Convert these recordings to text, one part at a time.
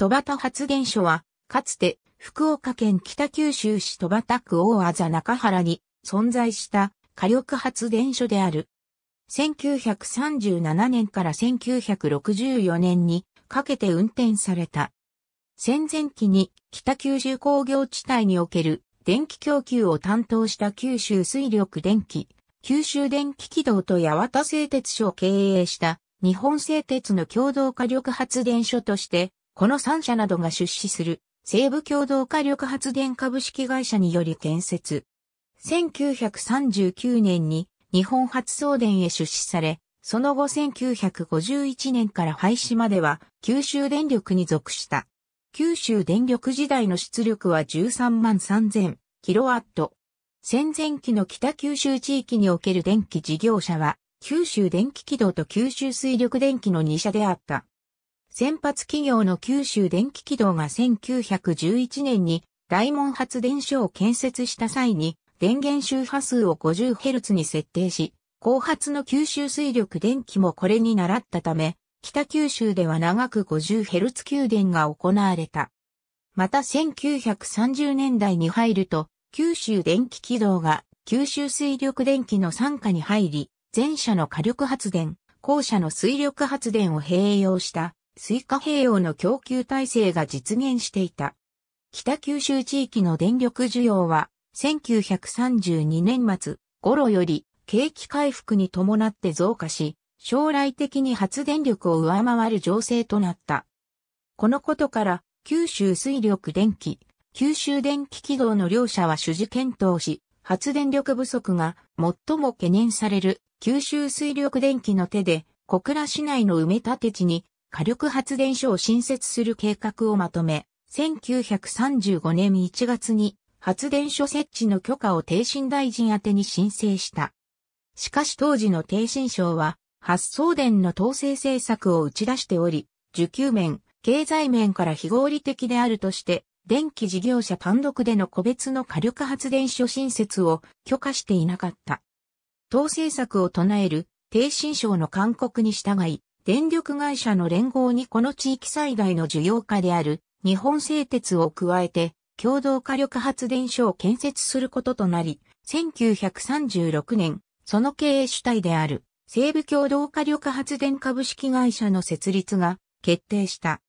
戸端発電所は、かつて福岡県北九州市戸端区大あ中原に存在した火力発電所である。1937年から1964年にかけて運転された。戦前期に北九州工業地帯における電気供給を担当した九州水力電気、九州電気軌道と八幡製鉄所を経営した日本製鉄の共同火力発電所としてこの3社などが出資する西部共同火力発電株式会社により建設。1939年に日本発送電へ出資され、その後1951年から廃止までは九州電力に属した。九州電力時代の出力は13万3000キロワット。戦前期の北九州地域における電気事業者は、九州電気軌道と九州水力電気の2社であった。先発企業の九州電気軌道が1911年に大門発電所を建設した際に電源周波数を 50Hz に設定し、後発の九州水力電気もこれに倣ったため、北九州では長く 50Hz 給電が行われた。また1930年代に入ると、九州電気軌道が九州水力電気の傘下に入り、前者の火力発電、後者の水力発電を併用した水化併用の供給体制が実現していた。北九州地域の電力需要は、1932年末頃より景気回復に伴って増加し、将来的に発電力を上回る情勢となった。このことから、九州水力電気、九州電気軌道の両者は主事検討し、発電力不足が最も懸念される九州水力電気の手で小倉市内の埋め立て地に火力発電所を新設する計画をまとめ、1935年1月に発電所設置の許可を停新大臣宛に申請した。しかし当時の停新省は、発送電の統制政策を打ち出しており、受給面、経済面から非合理的であるとして、電気事業者単独での個別の火力発電所新設を許可していなかった。統制策を唱える、低新省の勧告に従い、電力会社の連合にこの地域最大の需要家である日本製鉄を加えて共同火力発電所を建設することとなり、1936年、その経営主体である西部共同火力発電株式会社の設立が決定した。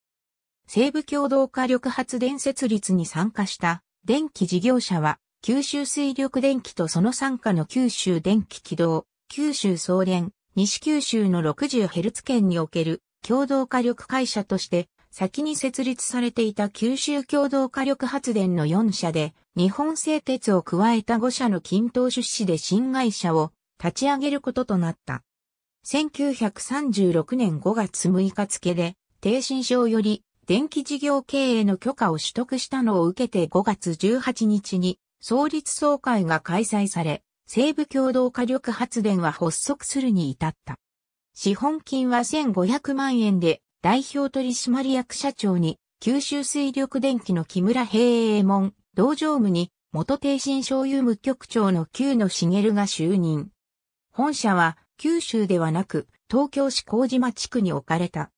西部共同火力発電設立に参加した電気事業者は九州水力電気とその傘下の九州電気軌道、九州総連、西九州の 60Hz 圏における共同火力会社として、先に設立されていた九州共同火力発電の4社で、日本製鉄を加えた5社の均等出資で新会社を立ち上げることとなった。1936年5月6日付で、停新省より電気事業経営の許可を取得したのを受けて5月18日に創立総会が開催され、西部共同火力発電は発足するに至った。資本金は1500万円で代表取締役社長に九州水力電機の木村平衛門、道場務に元低新商有無局長の旧野茂が就任。本社は九州ではなく東京市麹島地区に置かれた。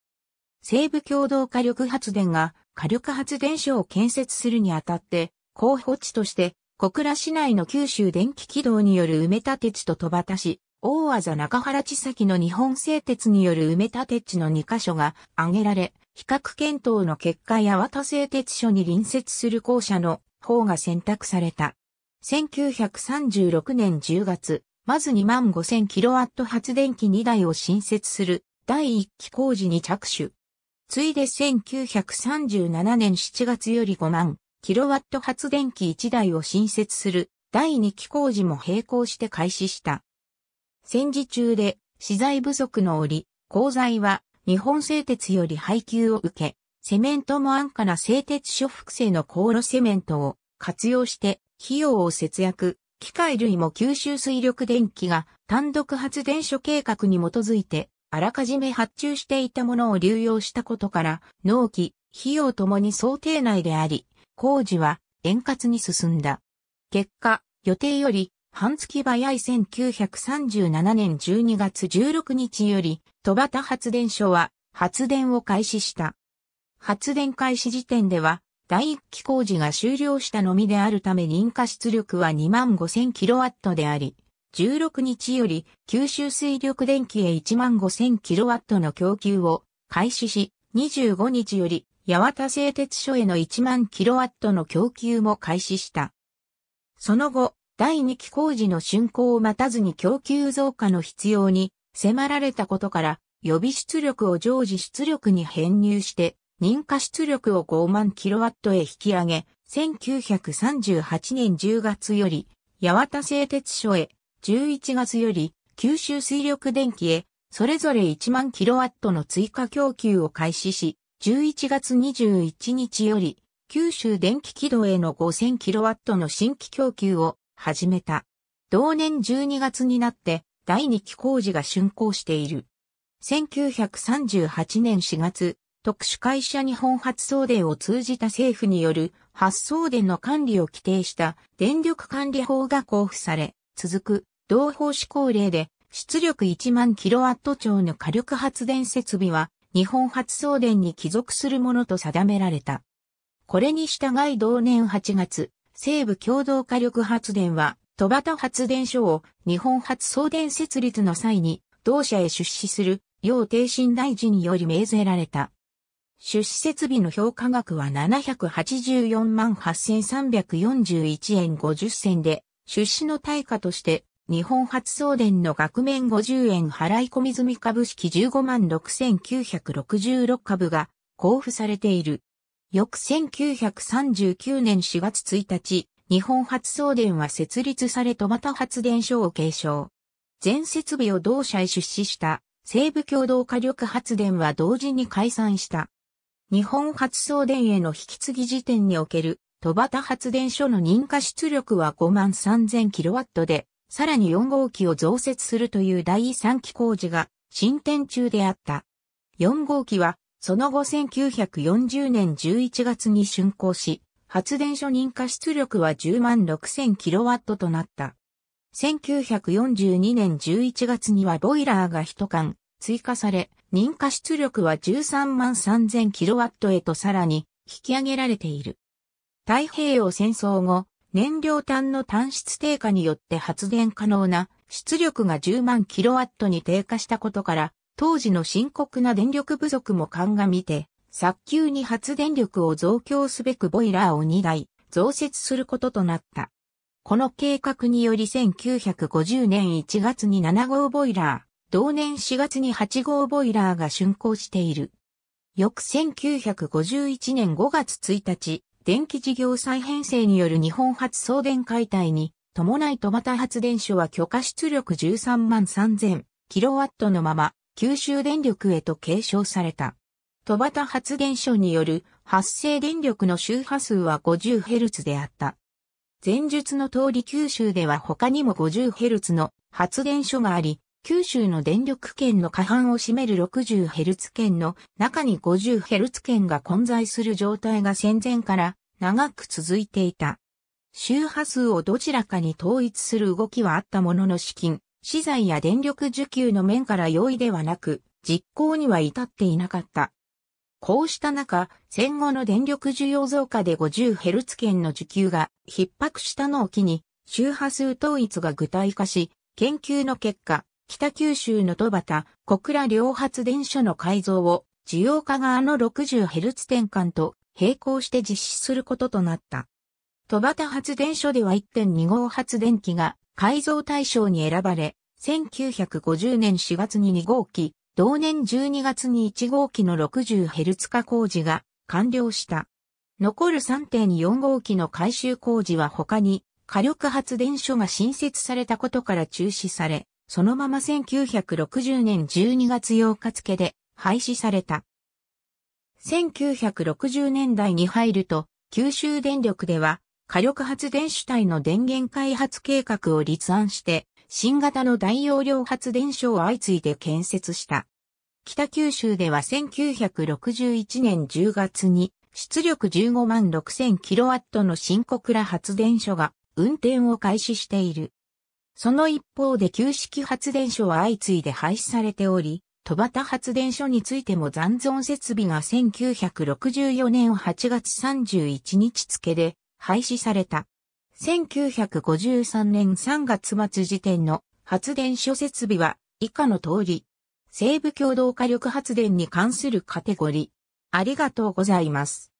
西部共同火力発電が火力発電所を建設するにあたって候補地として小倉市内の九州電気軌道による埋め立て地と戸端市、大和中原地先の日本製鉄による埋め立て地の2箇所が挙げられ、比較検討の結果八幡製鉄所に隣接する校舎の方が選択された。1936年10月、まず2万 5000kW 発電機2台を新設する第1期工事に着手。ついで1937年7月より5万キロワット発電機1台を新設する第2期工事も並行して開始した。戦時中で資材不足の折、鋼材は日本製鉄より配給を受け、セメントも安価な製鉄所複製の航路セメントを活用して費用を節約、機械類も吸収水力電気が単独発電所計画に基づいてあらかじめ発注していたものを流用したことから、納期、費用ともに想定内であり、工事は円滑に進んだ。結果、予定より半月早い1937年12月16日より、戸端発電所は発電を開始した。発電開始時点では、第一期工事が終了したのみであるため認可出力は2万5000キロワットであり、16日より九州水力電気へ1万5000キロワットの供給を開始し、25日より八幡製鉄所への1万キロワットの供給も開始した。その後、第2期工事の竣工を待たずに供給増加の必要に迫られたことから、予備出力を常時出力に編入して、認可出力を5万キロワットへ引き上げ、1938年10月より、八幡製鉄所へ、11月より、九州水力電気へ、それぞれ1万キロワットの追加供給を開始し、11月21日より、九州電気軌道への 5000kW の新規供給を始めた。同年12月になって第2期工事が竣工している。1938年4月、特殊会社日本発送電を通じた政府による発送電の管理を規定した電力管理法が交付され、続く同法施行令で出力1万キロワット超の火力発電設備は日本初送電に帰属するものと定められた。これに従い同年8月、西部共同火力発電は、戸端発電所を日本初送電設立の際に、同社へ出資する、要帝新大臣により命ぜられた。出資設備の評価額は784万8341円50銭で、出資の対価として日本発送電の額面50円払い込み済み株式15万6966株が交付されている。翌1939年4月1日、日本発送電は設立され戸端発電所を継承。全設備を同社へ出資した西部共同火力発電は同時に解散した。日本発送電への引き継ぎ時点における戸端発電所の認可出力は5万3000キロワットで、さらに4号機を増設するという第3期工事が進展中であった。4号機は、その後1940年11月に竣工し、発電所認可出力は10万 6000kW となった。1942年11月にはボイラーが一缶追加され、認可出力は13万 3000kW へとさらに引き上げられている。太平洋戦争後、燃料炭の単質低下によって発電可能な出力が10万キロワットに低下したことから、当時の深刻な電力不足も鑑みて、早急に発電力を増強すべくボイラーを2台増設することとなった。この計画により1950年1月に7号ボイラー、同年4月に8号ボイラーが竣工している。翌1951年5月1日、電気事業再編成による日本初送電解体に、伴い戸端発電所は許可出力13万3000キロワットのまま、九州電力へと継承された。戸端発電所による発生電力の周波数は 50Hz であった。前述の通り九州では他にも 50Hz の発電所があり、九州の電力圏の過半を占める 60Hz 圏の中に 50Hz 圏が混在する状態が戦前から長く続いていた。周波数をどちらかに統一する動きはあったものの資金、資材や電力需給の面から容易ではなく、実行には至っていなかった。こうした中、戦後の電力需要増加で 50Hz 圏の需給が逼迫したのを機に、周波数統一が具体化し、研究の結果、北九州の戸端、小倉両発電所の改造を、需要家側の 60Hz 転換と並行して実施することとなった。戸端発電所では1.2号発電機が改造対象に選ばれ、1950年4月に2号機、同年12月に1号機の 60Hz 化工事が完了した。残る3.4号機の改修工事は他に火力発電所が新設されたことから中止され、そのまま1960年12月8日付で廃止された。1960年代に入ると、九州電力では火力発電主体の電源開発計画を立案して、新型の大容量発電所を相次いで建設した。北九州では1961年10月に出力15万 6000kW の新小倉発電所が運転を開始している。その一方で旧式発電所は相次いで廃止されており、戸端発電所についても残存設備が1964年8月31日付で廃止された。1953年3月末時点の発電所設備は以下の通り、西部共同火力発電に関するカテゴリー。ありがとうございます。